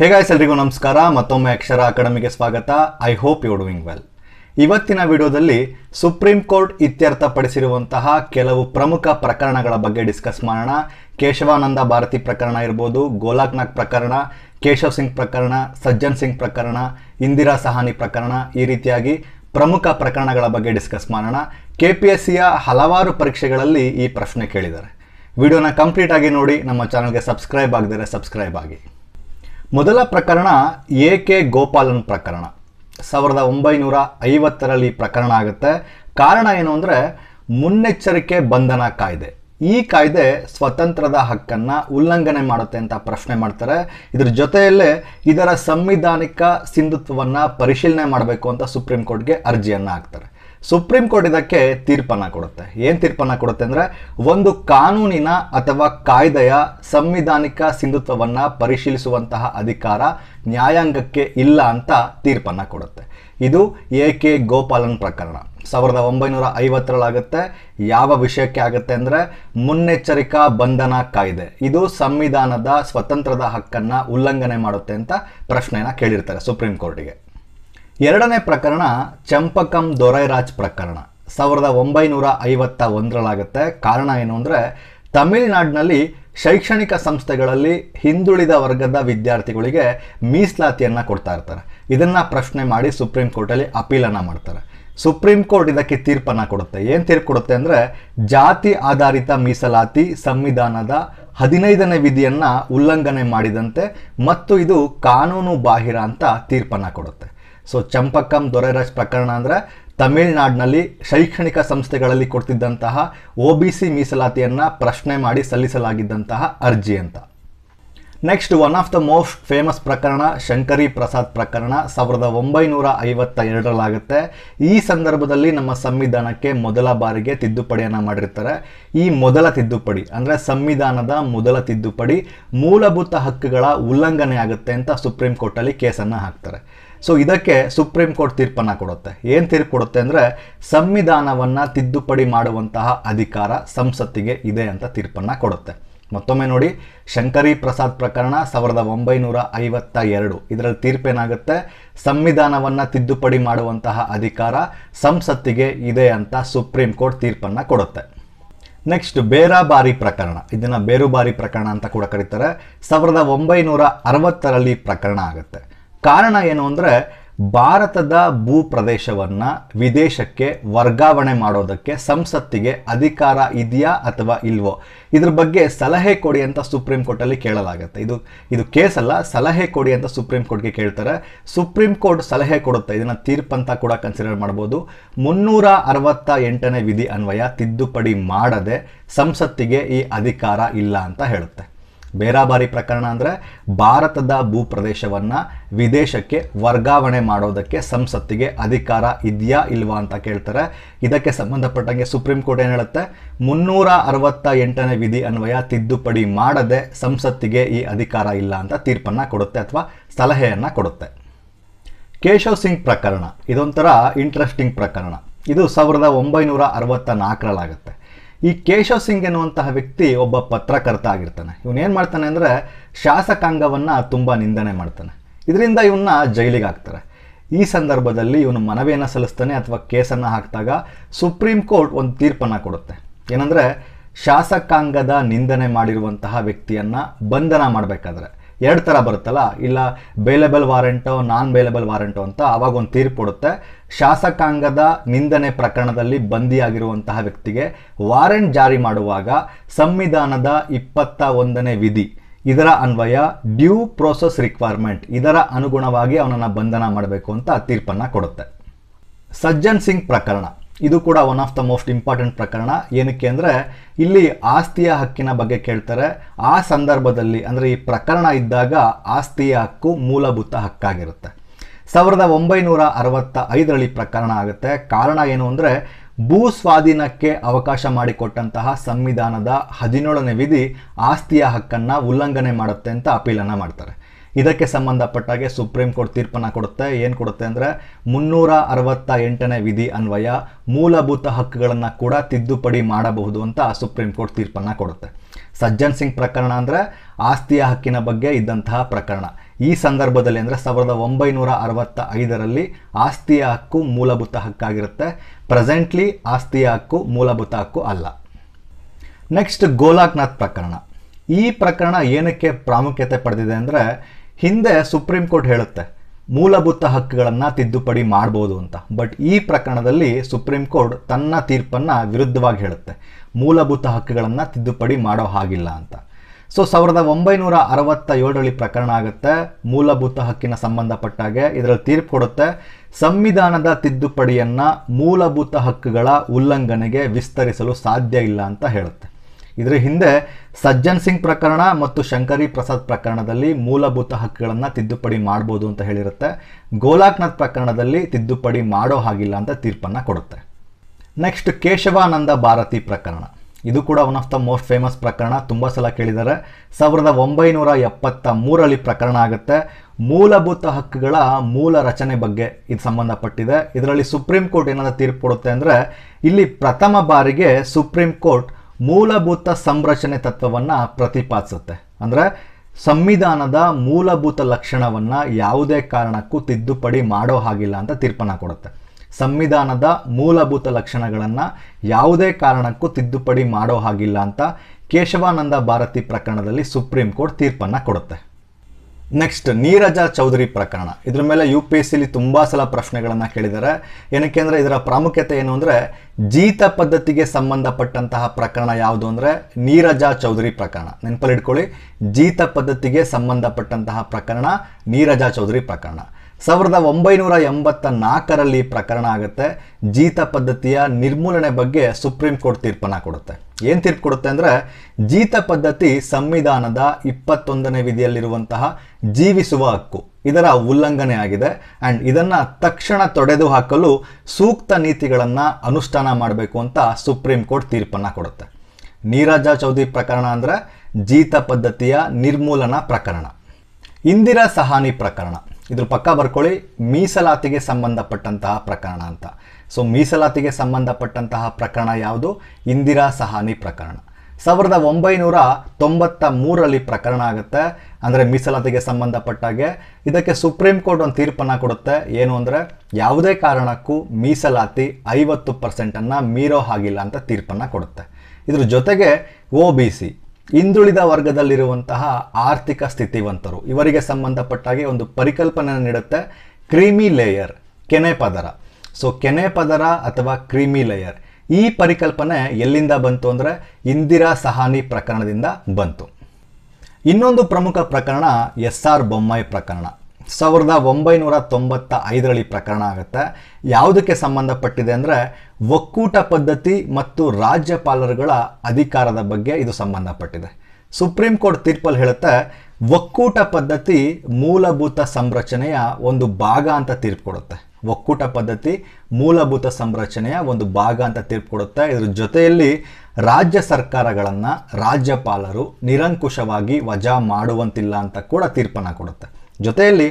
hey guys ಎಲ್ರಿಗೂ ನಮಸ್ಕಾರ ಮತ್ತೊಮ್ಮೆ ಅಕ್ಷರ ಅಕಾಡೆಮಿಗೆ ಸ್ವಾಗತ I hope you doing well ಇವತ್ತಿನ ವಿಡಿಯೋದಲ್ಲಿ ಸುಪ್ರೀಂ ಕೋರ್ಟ್ ಇತ್ಯರ್ಥಪಡಿಸಿರುವಂತಹ ಕೆಲವು ಪ್ರಮುಖ ಪ್ರಕರಣಗಳ ಬಗ್ಗೆ ಡಿಸ್ಕಸ್ ಮಾಡೋಣ ಕೇಶವಾನಂದ ಭಾರತಿ ಪ್ರಕರಣ ಇರ್ಬೋದು ಗೋಲಾಕ್ನಾಗ್ ಪ್ರಕರಣ ಕೇಶವ್ ಸಿಂಗ್ ಪ್ರಕರಣ ಸಜ್ಜನ್ ಸಿಂಗ್ ಪ್ರಕರಣ ಇಂದಿರಾ ಸಹಾನಿ ಪ್ರಕರಣ ಈ ರೀತಿಯಾಗಿ ಪ್ರಮುಖ ಪ್ರಕರಣಗಳ ಬಗ್ಗೆ ಡಿಸ್ಕಸ್ ಮಾಡೋಣ ಕೆ ಪಿ ಎಸ್ ಸಿಯ ಹಲವಾರು ಪರೀಕ್ಷೆಗಳಲ್ಲಿ ಈ ಪ್ರಶ್ನೆ ಕೇಳಿದ್ದಾರೆ ವಿಡಿಯೋನ ಕಂಪ್ಲೀಟ್ ಆಗಿ ನೋಡಿ ನಮ್ಮ ಚಾನಲ್ಗೆ ಸಬ್ಸ್ಕ್ರೈಬ್ ಆಗದಿದ್ರೆ ಸಬ್ಸ್ಕ್ರೈಬ್ ಆಗಿ ಮೊದಲ ಪ್ರಕರಣ ಎ ಕೆ ಗೋಪಾಲನ್ ಪ್ರಕರಣ ಸಾವಿರದ ಒಂಬೈನೂರ ಐವತ್ತರಲ್ಲಿ ಪ್ರಕರಣ ಆಗುತ್ತೆ ಕಾರಣ ಏನು ಅಂದರೆ ಮುನ್ನೆಚ್ಚರಿಕೆ ಬಂಧನ ಕಾಯ್ದೆ ಈ ಕಾಯ್ದೆ ಸ್ವತಂತ್ರದ ಹಕ್ಕನ್ನು ಉಲ್ಲಂಘನೆ ಮಾಡುತ್ತೆ ಅಂತ ಪ್ರಶ್ನೆ ಮಾಡ್ತಾರೆ ಇದರ ಜೊತೆಯಲ್ಲೇ ಇದರ ಸಂವಿಧಾನಿಕ ಸಿಂಧುತ್ವವನ್ನು ಪರಿಶೀಲನೆ ಮಾಡಬೇಕು ಅಂತ ಸುಪ್ರೀಂ ಕೋರ್ಟ್ಗೆ ಅರ್ಜಿಯನ್ನು ಹಾಕ್ತಾರೆ ಸುಪ್ರೀಂ ಕೋರ್ಟ್ ಇದಕ್ಕೆ ತೀರ್ಪನ್ನು ಕೊಡುತ್ತೆ ಏನು ತೀರ್ಪನ್ನು ಕೊಡುತ್ತೆ ಅಂದರೆ ಒಂದು ಕಾನೂನಿನ ಅಥವಾ ಕಾಯ್ದೆಯ ಸಂವಿಧಾನಿಕ ಸಿಂಧುತ್ವವನ್ನು ಪರಿಶೀಲಿಸುವಂತಹ ಅಧಿಕಾರ ನ್ಯಾಯಾಂಗಕ್ಕೆ ಇಲ್ಲ ಅಂತ ತೀರ್ಪನ್ನು ಕೊಡುತ್ತೆ ಇದು ಎ ಕೆ ಗೋಪಾಲನ್ ಪ್ರಕರಣ ಸಾವಿರದ ಒಂಬೈನೂರ ಐವತ್ತರಲ್ಲಾಗುತ್ತೆ ಯಾವ ವಿಷಯಕ್ಕೆ ಆಗುತ್ತೆ ಅಂದರೆ ಮುನ್ನೆಚ್ಚರಿಕಾ ಬಂಧನ ಕಾಯ್ದೆ ಇದು ಸಂವಿಧಾನದ ಸ್ವತಂತ್ರದ ಹಕ್ಕನ್ನು ಉಲ್ಲಂಘನೆ ಮಾಡುತ್ತೆ ಅಂತ ಪ್ರಶ್ನೆಯನ್ನು ಕೇಳಿರ್ತಾರೆ ಸುಪ್ರೀಂ ಕೋರ್ಟಿಗೆ ಎರಡನೇ ಪ್ರಕರಣ ಚಂಪಕಂ ದೊರೈರಾಜ್ ಪ್ರಕರಣ ಸಾವಿರದ ಒಂಬೈನೂರ ಐವತ್ತ ಒಂದರಲ್ಲಾಗುತ್ತೆ ಕಾರಣ ಏನು ಅಂದರೆ ತಮಿಳುನಾಡಿನಲ್ಲಿ ಶೈಕ್ಷಣಿಕ ಸಂಸ್ಥೆಗಳಲ್ಲಿ ಹಿಂದುಳಿದ ವರ್ಗದ ವಿದ್ಯಾರ್ಥಿಗಳಿಗೆ ಮೀಸಲಾತಿಯನ್ನು ಕೊಡ್ತಾ ಇರ್ತಾರೆ ಇದನ್ನು ಪ್ರಶ್ನೆ ಮಾಡಿ ಸುಪ್ರೀಂ ಕೋರ್ಟಲ್ಲಿ ಅಪೀಲನ್ನು ಮಾಡ್ತಾರೆ ಸುಪ್ರೀಂ ಕೋರ್ಟ್ ಇದಕ್ಕೆ ತೀರ್ಪನ್ನು ಕೊಡುತ್ತೆ ಏನು ತೀರ್ಪು ಕೊಡುತ್ತೆ ಅಂದರೆ ಜಾತಿ ಆಧಾರಿತ ಮೀಸಲಾತಿ ಸಂವಿಧಾನದ ಹದಿನೈದನೇ ವಿಧಿಯನ್ನು ಉಲ್ಲಂಘನೆ ಮಾಡಿದಂತೆ ಮತ್ತು ಇದು ಕಾನೂನು ಬಾಹಿರ ಅಂತ ತೀರ್ಪನ್ನು ಕೊಡುತ್ತೆ ಸೊ ಚಂಪಕ್ಕಂ ದೊರೆರಾಜ್ ಪ್ರಕರಣ ಅಂದರೆ ತಮಿಳುನಾಡಿನಲ್ಲಿ ಶೈಕ್ಷಣಿಕ ಸಂಸ್ಥೆಗಳಲ್ಲಿ ಕೊಡ್ತಿದ್ದಂತಹ ಒ ಬಿ ಸಿ ಮೀಸಲಾತಿಯನ್ನು ಪ್ರಶ್ನೆ ಮಾಡಿ ಸಲ್ಲಿಸಲಾಗಿದ್ದಂತಹ ಅರ್ಜಿ ಅಂತ next one of the most famous ಪ್ರಕರಣ ಶಂಕರಿ ಪ್ರಸಾದ್ ಪ್ರಕರಣ ಸಾವಿರದ ಒಂಬೈನೂರ ಐವತ್ತ ಎರಡರಲ್ಲಾಗುತ್ತೆ ಈ ಸಂದರ್ಭದಲ್ಲಿ ನಮ್ಮ ಸಂವಿಧಾನಕ್ಕೆ ಮೊದಲ ಬಾರಿಗೆ ತಿದ್ದುಪಡಿಯನ್ನು ಮಾಡಿರ್ತಾರೆ ಈ ಮೊದಲ ತಿದ್ದುಪಡಿ ಅಂದರೆ ಸಂವಿಧಾನದ ಮೊದಲ ತಿದ್ದುಪಡಿ ಮೂಲಭೂತ ಹಕ್ಕುಗಳ ಉಲ್ಲಂಘನೆ ಆಗುತ್ತೆ ಅಂತ ಸುಪ್ರೀಂ ಕೋರ್ಟಲ್ಲಿ ಕೇಸನ್ನು ಹಾಕ್ತಾರೆ ಸೊ ಇದಕ್ಕೆ ಸುಪ್ರೀಂ ಕೋರ್ಟ್ ತೀರ್ಪನ್ನು ಕೊಡುತ್ತೆ ಏನು ತೀರ್ಪು ಕೊಡುತ್ತೆ ಅಂದರೆ ಸಂವಿಧಾನವನ್ನು ತಿದ್ದುಪಡಿ ಮಾಡುವಂತಹ ಅಧಿಕಾರ ಸಂಸತ್ತಿಗೆ ಇದೆ ಅಂತ ತೀರ್ಪನ್ನು ಕೊಡುತ್ತೆ ಮತ್ತೊಮ್ಮೆ ನೋಡಿ ಶಂಕರಿ ಪ್ರಸಾದ್ ಪ್ರಕರಣ ಸಾವಿರದ ಒಂಬೈನೂರ ಐವತ್ತ ಎರಡು ಇದರಲ್ಲಿ ತೀರ್ಪೇನಾಗುತ್ತೆ ಸಂವಿಧಾನವನ್ನು ತಿದ್ದುಪಡಿ ಮಾಡುವಂತಹ ಅಧಿಕಾರ ಸಂಸತ್ತಿಗೆ ಇದೆ ಅಂತ ಸುಪ್ರೀಂ ಕೋರ್ಟ್ ತೀರ್ಪನ್ನು ಕೊಡುತ್ತೆ ನೆಕ್ಸ್ಟ್ ಬೇರಾಬಾರಿ ಪ್ರಕರಣ ಇದನ್ನು ಬೇರುಬಾರಿ ಪ್ರಕರಣ ಅಂತ ಕೂಡ ಕರೀತಾರೆ ಸಾವಿರದ ಒಂಬೈನೂರ ಅರವತ್ತರಲ್ಲಿ ಪ್ರಕರಣ ಆಗುತ್ತೆ ಕಾರಣ ಏನು ಅಂದರೆ ಭಾರತದ ಭೂ ಪ್ರದೇಶವನ್ನು ವಿದೇಶಕ್ಕೆ ವರ್ಗಾವಣೆ ಮಾಡೋದಕ್ಕೆ ಸಂಸತ್ತಿಗೆ ಅಧಿಕಾರ ಇದೆಯಾ ಅಥವಾ ಇಲ್ವೋ ಇದ್ರ ಬಗ್ಗೆ ಸಲಹೆ ಕೊಡಿ ಅಂತ ಸುಪ್ರೀಂ ಕೋರ್ಟಲ್ಲಿ ಕೇಳಲಾಗುತ್ತೆ ಇದು ಇದು ಕೇಸಲ್ಲ ಸಲಹೆ ಕೊಡಿ ಅಂತ ಸುಪ್ರೀಂ ಕೋರ್ಟ್ಗೆ ಕೇಳ್ತಾರೆ ಸುಪ್ರೀಂ ಕೋರ್ಟ್ ಸಲಹೆ ಕೊಡುತ್ತೆ ಇದನ್ನು ತೀರ್ಪಂತ ಕೂಡ ಕನ್ಸಿಡರ್ ಮಾಡ್ಬೋದು ಮುನ್ನೂರ ಅರವತ್ತ ಎಂಟನೇ ವಿಧಿ ಅನ್ವಯ ತಿದ್ದುಪಡಿ ಮಾಡದೆ ಸಂಸತ್ತಿಗೆ ಈ ಅಧಿಕಾರ ಇಲ್ಲ ಅಂತ ಹೇಳುತ್ತೆ ಬೇರಾಬಾರಿ ಪ್ರಕರಣ ಅಂದರೆ ಭಾರತದ ಭೂಪ್ರದೇಶವನ್ನು ವಿದೇಶಕ್ಕೆ ವರ್ಗಾವಣೆ ಮಾಡೋದಕ್ಕೆ ಸಂಸತ್ತಿಗೆ ಅಧಿಕಾರ ಇದೆಯಾ ಇಲ್ವಾ ಅಂತ ಕೇಳ್ತಾರೆ ಇದಕ್ಕೆ ಸಂಬಂಧಪಟ್ಟಂಗೆ ಸುಪ್ರೀಂ ಕೋರ್ಟ್ ಏನು ಹೇಳುತ್ತೆ ಮುನ್ನೂರ ಅರವತ್ತ ಎಂಟನೇ ವಿಧಿ ಅನ್ವಯ ತಿದ್ದುಪಡಿ ಮಾಡದೆ ಸಂಸತ್ತಿಗೆ ಈ ಅಧಿಕಾರ ಇಲ್ಲ ಅಂತ ತೀರ್ಪನ್ನು ಕೊಡುತ್ತೆ ಅಥವಾ ಸಲಹೆಯನ್ನು ಕೊಡುತ್ತೆ ಕೇಶವ್ ಸಿಂಗ್ ಪ್ರಕರಣ ಇದೊಂಥರ ಇಂಟ್ರೆಸ್ಟಿಂಗ್ ಪ್ರಕರಣ ಇದು ಸಾವಿರದ ಒಂಬೈನೂರ ಅರವತ್ತ ನಾಲ್ಕರಲ್ಲಾಗುತ್ತೆ ಈ ಕೇಶವ್ ಸಿಂಗ್ ಎನ್ನುವಂತಹ ವ್ಯಕ್ತಿ ಒಬ್ಬ ಪತ್ರಕರ್ತ ಆಗಿರ್ತಾನೆ ಇವನೇನು ಮಾಡ್ತಾನೆ ಅಂದರೆ ಶಾಸಕಾಂಗವನ್ನು ತುಂಬ ನಿಂದನೆ ಮಾಡ್ತಾನೆ ಇದರಿಂದ ಇವನ್ನ ಜೈಲಿಗೆ ಹಾಕ್ತಾರೆ ಈ ಸಂದರ್ಭದಲ್ಲಿ ಇವನು ಮನವಿಯನ್ನು ಸಲ್ಲಿಸ್ತಾನೆ ಅಥವಾ ಕೇಸನ್ನು ಹಾಕಿದಾಗ ಸುಪ್ರೀಂ ಕೋರ್ಟ್ ಒಂದು ತೀರ್ಪನ್ನು ಕೊಡುತ್ತೆ ಏನಂದರೆ ಶಾಸಕಾಂಗದ ನಿಂದನೆ ಮಾಡಿರುವಂತಹ ವ್ಯಕ್ತಿಯನ್ನು ಬಂಧನ ಮಾಡಬೇಕಾದ್ರೆ ಎರಡು ಥರ ಬರುತ್ತಲ್ಲ ಇಲ್ಲ ಬೇಲೆಬಲ್ ವಾರೆಂಟೋ ನಾನ್ ಬೇಲೆಬಲ್ ವಾರೆಂಟೋ ಅಂತ ಅವಾಗ ಒಂದು ತೀರ್ಪು ಕೊಡುತ್ತೆ ಶಾಸಕಾಂಗದ ನಿಂದನೆ ಪ್ರಕರಣದಲ್ಲಿ ಬಂಧಿಯಾಗಿರುವಂತಹ ವ್ಯಕ್ತಿಗೆ ವಾರೆಂಟ್ ಜಾರಿ ಮಾಡುವಾಗ ಸಂವಿಧಾನದ ಇಪ್ಪತ್ತ ಒಂದನೇ ವಿಧಿ ಇದರ ಅನ್ವಯ ಡ್ಯೂ ಪ್ರೋಸೆಸ್ ರಿಕ್ವೈರ್ಮೆಂಟ್ ಇದರ ಅನುಗುಣವಾಗಿ ಅವನನ್ನು ಬಂಧನ ಮಾಡಬೇಕು ಅಂತ ತೀರ್ಪನ್ನು ಕೊಡುತ್ತೆ ಸಜ್ಜನ್ ಸಿಂಗ್ ಪ್ರಕರಣ ಇದು ಕೂಡ one of the most important ಪ್ರಕರಣ ಏನಕ್ಕೆ ಅಂದರೆ ಇಲ್ಲಿ ಆಸ್ತಿಯ ಹಕ್ಕಿನ ಬಗ್ಗೆ ಕೇಳ್ತಾರೆ ಆ ಸಂದರ್ಭದಲ್ಲಿ ಅಂದರೆ ಈ ಪ್ರಕರಣ ಇದ್ದಾಗ ಆಸ್ತಿಯ ಹಕ್ಕು ಮೂಲಭೂತ ಹಕ್ಕಾಗಿರುತ್ತೆ ಸಾವಿರದ ಒಂಬೈನೂರ ಅರವತ್ತ ಐದರಲ್ಲಿ ಪ್ರಕರಣ ಆಗುತ್ತೆ ಕಾರಣ ಏನು ಅಂದರೆ ಭೂ ಸ್ವಾಧೀನಕ್ಕೆ ಅವಕಾಶ ಮಾಡಿಕೊಟ್ಟಂತಹ ಸಂವಿಧಾನದ ಹದಿನೇಳನೇ ವಿಧಿ ಆಸ್ತಿಯ ಹಕ್ಕನ್ನು ಉಲ್ಲಂಘನೆ ಮಾಡುತ್ತೆ ಅಂತ ಅಪೀಲನ್ನು ಮಾಡ್ತಾರೆ ಇದಕ್ಕೆ ಸಂಬಂಧಪಟ್ಟಾಗೆ ಸುಪ್ರೀಂ ಕೋರ್ಟ್ ತೀರ್ಪನ್ನು ಕೊಡುತ್ತೆ ಏನು ಕೊಡುತ್ತೆ ಅಂದರೆ ಮುನ್ನೂರ ಅರವತ್ತ ಎಂಟನೇ ವಿಧಿ ಅನ್ವಯ ಮೂಲಭೂತ ಹಕ್ಕುಗಳನ್ನು ಕೂಡ ತಿದ್ದುಪಡಿ ಮಾಡಬಹುದು ಅಂತ ಸುಪ್ರೀಂ ಕೋರ್ಟ್ ತೀರ್ಪನ್ನು ಕೊಡುತ್ತೆ ಸಜ್ಜನ್ ಸಿಂಗ್ ಪ್ರಕರಣ ಅಂದರೆ ಆಸ್ತಿಯ ಹಕ್ಕಿನ ಬಗ್ಗೆ ಇದ್ದಂತಹ ಪ್ರಕರಣ ಈ ಸಂದರ್ಭದಲ್ಲಿ ಅಂದರೆ ಸಾವಿರದ ಒಂಬೈನೂರ ಅರವತ್ತ ಐದರಲ್ಲಿ ಆಸ್ತಿಯ ಹಕ್ಕು ಮೂಲಭೂತ ಹಕ್ಕಾಗಿರುತ್ತೆ ಪ್ರೆಸೆಂಟ್ಲಿ ಆಸ್ತಿಯ ಹಕ್ಕು ಮೂಲಭೂತ ಹಕ್ಕು ಅಲ್ಲ ನೆಕ್ಸ್ಟ್ ಗೋಲಾಕ್ನಾಥ್ ಪ್ರಕರಣ ಈ ಪ್ರಕರಣ ಏನಕ್ಕೆ ಪ್ರಾಮುಖ್ಯತೆ ಪಡೆದಿದೆ ಅಂದರೆ ಹಿಂದೆ ಸುಪ್ರೀಂ ಕೋರ್ಟ್ ಹೇಳುತ್ತೆ ಮೂಲಭೂತ ಹಕ್ಕುಗಳನ್ನು ತಿದ್ದುಪಡಿ ಮಾಡ್ಬೋದು ಅಂತ ಬಟ್ ಈ ಪ್ರಕರಣದಲ್ಲಿ ಸುಪ್ರೀಂ ಕೋರ್ಟ್ ತನ್ನ ತೀರ್ಪನ್ನು ವಿರುದ್ಧವಾಗಿ ಹೇಳುತ್ತೆ ಮೂಲಭೂತ ಹಕ್ಕುಗಳನ್ನು ತಿದ್ದುಪಡಿ ಮಾಡೋ ಹಾಗಿಲ್ಲ ಅಂತ ಸೊ ಸಾವಿರದ ಒಂಬೈನೂರ ಅರವತ್ತ ಏಳರಲ್ಲಿ ಪ್ರಕರಣ ಆಗುತ್ತೆ ಮೂಲಭೂತ ಹಕ್ಕಿನ ಸಂಬಂಧಪಟ್ಟಾಗೆ ಇದರಲ್ಲಿ ತೀರ್ಪು ಕೊಡುತ್ತೆ ಸಂವಿಧಾನದ ತಿದ್ದುಪಡಿಯನ್ನು ಮೂಲಭೂತ ಹಕ್ಕುಗಳ ಉಲ್ಲಂಘನೆಗೆ ವಿಸ್ತರಿಸಲು ಸಾಧ್ಯ ಇಲ್ಲ ಅಂತ ಹೇಳುತ್ತೆ ಇದರ ಹಿಂದೆ ಸಜ್ಜನ್ ಸಿಂಗ್ ಪ್ರಕರಣ ಮತ್ತು ಶಂಕರಿ ಪ್ರಸಾದ್ ಪ್ರಕರಣದಲ್ಲಿ ಮೂಲಭೂತ ಹಕ್ಕುಗಳನ್ನು ತಿದ್ದುಪಡಿ ಮಾಡ್ಬೋದು ಅಂತ ಹೇಳಿರುತ್ತೆ ಗೋಲಾಕ್ನಾಥ್ ಪ್ರಕರಣದಲ್ಲಿ ತಿದ್ದುಪಡಿ ಮಾಡೋ ಹಾಗಿಲ್ಲ ಅಂತ ತೀರ್ಪನ್ನು ಕೊಡುತ್ತೆ ನೆಕ್ಸ್ಟ್ ಕೇಶವಾನಂದ ಭಾರತಿ ಪ್ರಕರಣ ಇದು ಕೂಡ one of the most famous ಪ್ರಕರಣ ತುಂಬ ಸಲ ಕೇಳಿದ್ದಾರೆ ಸಾವಿರದ ಒಂಬೈನೂರ ಎಪ್ಪತ್ತ ಮೂರಲ್ಲಿ ಪ್ರಕರಣ ಆಗುತ್ತೆ ಮೂಲಭೂತ ಹಕ್ಕುಗಳ ಮೂಲ ರಚನೆ ಬಗ್ಗೆ ಇದು ಸಂಬಂಧಪಟ್ಟಿದೆ ಇದರಲ್ಲಿ ಸುಪ್ರೀಂ ಕೋರ್ಟ್ ಏನಾದರೂ ತೀರ್ಪು ಕೊಡುತ್ತೆ ಅಂದರೆ ಇಲ್ಲಿ ಪ್ರಥಮ ಬಾರಿಗೆ ಸುಪ್ರೀಂ ಕೋರ್ಟ್ ಮೂಲಭೂತ ಸಂರಚನೆ ತತ್ವವನ್ನು ಪ್ರತಿಪಾದಿಸುತ್ತೆ ಅಂದರೆ ಸಂವಿಧಾನದ ಮೂಲಭೂತ ಲಕ್ಷಣವನ್ನು ಯಾವುದೇ ಕಾರಣಕ್ಕೂ ತಿದ್ದುಪಡಿ ಮಾಡೋ ಹಾಗಿಲ್ಲ ಅಂತ ತೀರ್ಪನ್ನು ಕೊಡುತ್ತೆ ಸಂವಿಧಾನದ ಮೂಲಭೂತ ಲಕ್ಷಣಗಳನ್ನು ಯಾವುದೇ ಕಾರಣಕ್ಕೂ ತಿದ್ದುಪಡಿ ಮಾಡೋ ಹಾಗಿಲ್ಲ ಅಂತ ಕೇಶವಾನಂದ ಭಾರತಿ ಪ್ರಕರಣದಲ್ಲಿ ಸುಪ್ರೀಂ ಕೋರ್ಟ್ ತೀರ್ಪನ್ನು ಕೊಡುತ್ತೆ ನೆಕ್ಸ್ಟ್ ನೀರಜ ಚೌಧರಿ ಪ್ರಕರಣ ಇದ್ರ ಮೇಲೆ ಯು ಪಿ ಎಸ್ ಸಿಲಿ ತುಂಬ ಸಲ ಪ್ರಶ್ನೆಗಳನ್ನು ಕೇಳಿದ್ದಾರೆ ಏನಕ್ಕೆ ಅಂದರೆ ಇದರ ಪ್ರಾಮುಖ್ಯತೆ ಏನು ಅಂದರೆ ಜೀತ ಪದ್ಧತಿಗೆ ಸಂಬಂಧಪಟ್ಟಂತಹ ಪ್ರಕರಣ ಯಾವುದು ಅಂದರೆ ನೀರಜ ಚೌಧರಿ ಪ್ರಕರಣ ನೆನಪಲ್ಲಿಟ್ಕೊಳ್ಳಿ ಜೀತ ಪದ್ಧತಿಗೆ ಸಂಬಂಧಪಟ್ಟಂತಹ ಪ್ರಕರಣ ನೀರಜ ಚೌಧರಿ ಪ್ರಕರಣ ಸಾವಿರದ ಒಂಬೈನೂರ ಎಂಬತ್ತ ನಾಲ್ಕರಲ್ಲಿ ಪ್ರಕರಣ ಆಗುತ್ತೆ ಜೀತ ಪದ್ಧತಿಯ ನಿರ್ಮೂಲನೆ ಬಗ್ಗೆ ಸುಪ್ರೀಂ ಕೋರ್ಟ್ ತೀರ್ಪನ್ನು ಕೊಡುತ್ತೆ ಏನು ತೀರ್ಪು ಕೊಡುತ್ತೆ ಅಂದರೆ ಜೀತ ಪದ್ಧತಿ ಸಂವಿಧಾನದ ಇಪ್ಪತ್ತೊಂದನೇ ವಿಧಿಯಲ್ಲಿರುವಂತಹ ಜೀವಿಸುವ ಹಕ್ಕು ಇದರ ಉಲ್ಲಂಘನೆ ಆಗಿದೆ ಆ್ಯಂಡ್ ಇದನ್ನು ತಕ್ಷಣ ತೊಡೆದು ಹಾಕಲು ಸೂಕ್ತ ನೀತಿಗಳನ್ನು ಅನುಷ್ಠಾನ ಮಾಡಬೇಕು ಅಂತ ಸುಪ್ರೀಂ ಕೋರ್ಟ್ ತೀರ್ಪನ್ನು ಕೊಡುತ್ತೆ ನೀರಜ ಚೌಧರಿ ಪ್ರಕರಣ ಅಂದರೆ ಜೀತ ಪದ್ಧತಿಯ ನಿರ್ಮೂಲನಾ ಪ್ರಕರಣ ಇಂದಿರಾ ಸಹಾನಿ ಪ್ರಕರಣ ಇದ್ರ ಪಕ್ಕ ಬರ್ಕೊಳ್ಳಿ ಮೀಸಲಾತಿಗೆ ಸಂಬಂಧಪಟ್ಟಂತಹ ಪ್ರಕರಣ ಅಂತ ಸೊ ಮೀಸಲಾತಿಗೆ ಸಂಬಂಧಪಟ್ಟಂತಹ ಪ್ರಕರಣ ಯಾವುದು ಇಂದಿರಾ ಸಹಾನಿ ಪ್ರಕರಣ ಸಾವಿರದ ಒಂಬೈನೂರ ತೊಂಬತ್ತ ಮೂರರಲ್ಲಿ ಪ್ರಕರಣ ಆಗುತ್ತೆ ಅಂದರೆ ಮೀಸಲಾತಿಗೆ ಸಂಬಂಧಪಟ್ಟಾಗೆ ಇದಕ್ಕೆ ಸುಪ್ರೀಂ ಕೋರ್ಟ್ ಒಂದು ತೀರ್ಪನ್ನು ಕೊಡುತ್ತೆ ಏನು ಅಂದರೆ ಯಾವುದೇ ಕಾರಣಕ್ಕೂ ಮೀಸಲಾತಿ ಐವತ್ತು ಪರ್ಸೆಂಟನ್ನು ಮೀರೋ ಹಾಗಿಲ್ಲ ಅಂತ ತೀರ್ಪನ್ನು ಕೊಡುತ್ತೆ ಇದ್ರ ಜೊತೆಗೆ ಓ ಬಿ ಸಿ ಹಿಂದುಳಿದ ವರ್ಗದಲ್ಲಿರುವಂತಹ ಆರ್ಥಿಕ ಸ್ಥಿತಿವಂತರು ಇವರಿಗೆ ಸಂಬಂಧಪಟ್ಟಾಗಿ ಒಂದು ಪರಿಕಲ್ಪನೆ ನೀಡುತ್ತೆ ಕ್ರೀಮಿ ಲೇಯರ್ ಕೆನೆ ಪದರ ಸೊ ಕೆನೆ ಪದರ ಅಥವಾ ಕ್ರೀಮಿ ಲೇಯರ್ ಈ ಪರಿಕಲ್ಪನೆ ಎಲ್ಲಿಂದ ಬಂತು ಅಂದರೆ ಇಂದಿರಾ ಸಹಾನಿ ಪ್ರಕರಣದಿಂದ ಬಂತು ಇನ್ನೊಂದು ಪ್ರಮುಖ ಪ್ರಕರಣ ಎಸ್ ಆರ್ ಬೊಮ್ಮಾಯಿ ಪ್ರಕರಣ ಸಾವಿರದ ಒಂಬೈನೂರ ತೊಂಬತ್ತ ಐದರಲ್ಲಿ ಪ್ರಕರಣ ಆಗುತ್ತೆ ಯಾವುದಕ್ಕೆ ಸಂಬಂಧಪಟ್ಟಿದೆ ಅಂದರೆ ಒಕ್ಕೂಟ ಪದ್ಧತಿ ಮತ್ತು ರಾಜ್ಯಪಾಲರುಗಳ ಅಧಿಕಾರದ ಬಗ್ಗೆ ಇದು ಸಂಬಂಧಪಟ್ಟಿದೆ ಸುಪ್ರೀಂ ಕೋರ್ಟ್ ತೀರ್ಪಲ್ಲಿ ಹೇಳುತ್ತೆ ಒಕ್ಕೂಟ ಪದ್ಧತಿ ಮೂಲಭೂತ ಸಂರಚನೆಯ ಒಂದು ಭಾಗ ಅಂತ ತೀರ್ಪು ಕೊಡುತ್ತೆ ಒಕ್ಕೂಟ ಪದ್ಧತಿ ಮೂಲಭೂತ ಸಂರಚನೆಯ ಒಂದು ಭಾಗ ಅಂತ ತೀರ್ಪು ಕೊಡುತ್ತೆ ಇದರ ಜೊತೆಯಲ್ಲಿ ರಾಜ್ಯ ಸರ್ಕಾರಗಳನ್ನು ರಾಜ್ಯಪಾಲರು ನಿರಂಕುಶವಾಗಿ ವಜಾ ಮಾಡುವಂತಿಲ್ಲ ಅಂತ ಕೂಡ ತೀರ್ಪನ್ನು ಕೊಡುತ್ತೆ ಜೊತೆಯಲ್ಲಿ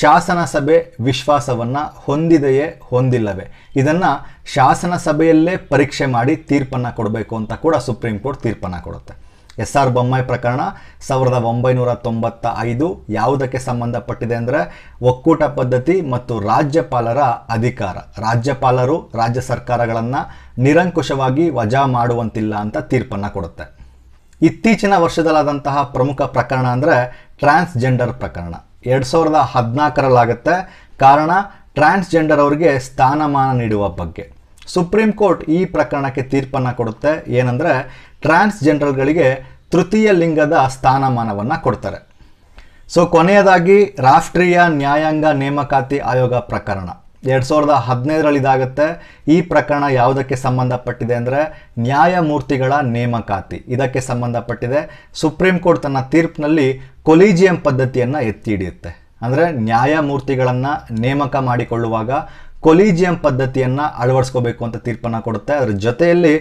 ಶಾಸನ ಸಭೆ ವಿಶ್ವಾಸವನ್ನು ಹೊಂದಿದೆಯೇ ಹೊಂದಿಲ್ಲವೇ ಇದನ್ನು ಶಾಸನ ಸಭೆಯಲ್ಲೇ ಪರೀಕ್ಷೆ ಮಾಡಿ ತೀರ್ಪನ್ನು ಕೊಡಬೇಕು ಅಂತ ಕೂಡ ಸುಪ್ರೀಂ ಕೋರ್ಟ್ ತೀರ್ಪನ್ನು ಕೊಡುತ್ತೆ ಎಸ್ ಆರ್ ಬೊಮ್ಮಾಯಿ ಪ್ರಕರಣ ಸಾವಿರದ ಒಂಬೈನೂರ ತೊಂಬತ್ತ ಐದು ಯಾವುದಕ್ಕೆ ಸಂಬಂಧಪಟ್ಟಿದೆ ಅಂದರೆ ಒಕ್ಕೂಟ ಪದ್ಧತಿ ಮತ್ತು ರಾಜ್ಯಪಾಲರ ಅಧಿಕಾರ ರಾಜ್ಯಪಾಲರು ರಾಜ್ಯ ಸರ್ಕಾರಗಳನ್ನು ನಿರಂಕುಶವಾಗಿ ವಜಾ ಮಾಡುವಂತಿಲ್ಲ ಅಂತ ತೀರ್ಪನ್ನು ಕೊಡುತ್ತೆ ಇತ್ತೀಚಿನ ವರ್ಷದಲ್ಲಾದಂತಹ ಪ್ರಮುಖ ಪ್ರಕರಣ ಅಂದರೆ ಟ್ರಾನ್ಸ್ಜೆಂಡರ್ ಪ್ರಕರಣ ಎರಡು ಸಾವಿರದ ಹದಿನಾಲ್ಕರಲ್ಲಾಗುತ್ತೆ ಕಾರಣ ಟ್ರಾನ್ಸ್ಜೆಂಡರ್ ಅವರಿಗೆ ಸ್ಥಾನಮಾನ ನೀಡುವ ಬಗ್ಗೆ ಸುಪ್ರೀಂ ಕೋರ್ಟ್ ಈ ಪ್ರಕರಣಕ್ಕೆ ತೀರ್ಪನ್ನು ಕೊಡುತ್ತೆ ಏನಂದರೆ ಟ್ರಾನ್ಸ್ಜೆಂಡರ್ಗಳಿಗೆ ತೃತೀಯ ಲಿಂಗದ ಸ್ಥಾನಮಾನವನ್ನು ಕೊಡ್ತಾರೆ ಸೊ ಕೊನೆಯದಾಗಿ ರಾಷ್ಟ್ರೀಯ ನ್ಯಾಯಾಂಗ ನೇಮಕಾತಿ ಆಯೋಗ ಪ್ರಕರಣ ಎರಡು ಸಾವಿರದ ಹದಿನೈದರಲ್ಲಿ ಇದಾಗುತ್ತೆ ಈ ಪ್ರಕರಣ ಯಾವುದಕ್ಕೆ ಸಂಬಂಧಪಟ್ಟಿದೆ ಅಂದರೆ ನ್ಯಾಯಮೂರ್ತಿಗಳ ನೇಮಕಾತಿ ಇದಕ್ಕೆ ಸಂಬಂಧಪಟ್ಟಿದೆ ಸುಪ್ರೀಂ ಕೋರ್ಟ್ ತನ್ನ ತೀರ್ಪಿನಲ್ಲಿ ಕೊಲೀಜಿಯಂ ಪದ್ಧತಿಯನ್ನು ಎತ್ತಿ ಹಿಡಿಯುತ್ತೆ ಅಂದರೆ ನ್ಯಾಯಮೂರ್ತಿಗಳನ್ನು ನೇಮಕ ಮಾಡಿಕೊಳ್ಳುವಾಗ ಕೊಲೀಜಿಯಂ ಪದ್ಧತಿಯನ್ನು ಅಳವಡಿಸ್ಕೋಬೇಕು ಅಂತ ತೀರ್ಪನ್ನು ಕೊಡುತ್ತೆ ಅದರ ಜೊತೆಯಲ್ಲಿ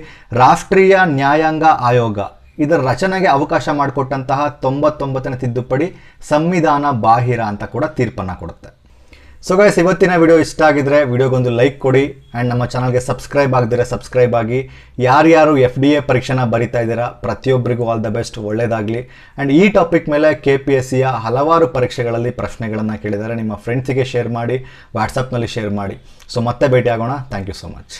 ರಾಷ್ಟ್ರೀಯ ನ್ಯಾಯಾಂಗ ಆಯೋಗ ಇದರ ರಚನೆಗೆ ಅವಕಾಶ ಮಾಡಿಕೊಟ್ಟಂತಹ ತೊಂಬತ್ತೊಂಬತ್ತನೇ ತಿದ್ದುಪಡಿ ಸಂವಿಧಾನ ಬಾಹಿರ ಅಂತ ಕೂಡ ತೀರ್ಪನ್ನು ಕೊಡುತ್ತೆ ಸೊ ಗೈಸ್ ಇವತ್ತಿನ ವಿಡಿಯೋ ಇಷ್ಟ ಆಗಿದ್ರೆ ವಿಡಿಯೋಗೊಂದು ಲೈಕ್ ಕೊಡಿ ಆ್ಯಂಡ್ ನಮ್ಮ ಚಾನಲ್ಗೆ ಸಬ್ಸ್ಕ್ರೈಬ್ ಆಗಿದ್ರೆ ಸಬ್ಸ್ಕ್ರೈಬ್ ಆಗಿ ಯಾರ್ಯಾರು ಎಫ್ ಡಿ ಎ ಪರೀಕ್ಷೆನ ಬರಿತಾ ಇದ್ದೀರಾ ಪ್ರತಿಯೊಬ್ಬರಿಗೂ ಆಲ್ ದ ಬೆಸ್ಟ್ ಒಳ್ಳೆಯದಾಗಲಿ ಆ್ಯಂಡ್ ಈ ಟಾಪಿಕ್ ಮೇಲೆ ಕೆ ಪಿ ಎಸ್ ಸಿಯ ಹಲವಾರು ಪರೀಕ್ಷೆಗಳಲ್ಲಿ ಪ್ರಶ್ನೆಗಳನ್ನು ಕೇಳಿದ್ದಾರೆ ನಿಮ್ಮ ಫ್ರೆಂಡ್ಸಿಗೆ ಶೇರ್ ಮಾಡಿ ವಾಟ್ಸಪ್ನಲ್ಲಿ ಶೇರ್ ಮಾಡಿ ಸೊ ಮತ್ತೆ ಭೇಟಿ ಆಗೋಣ ಥ್ಯಾಂಕ್ ಯು ಸೊ ಮಚ್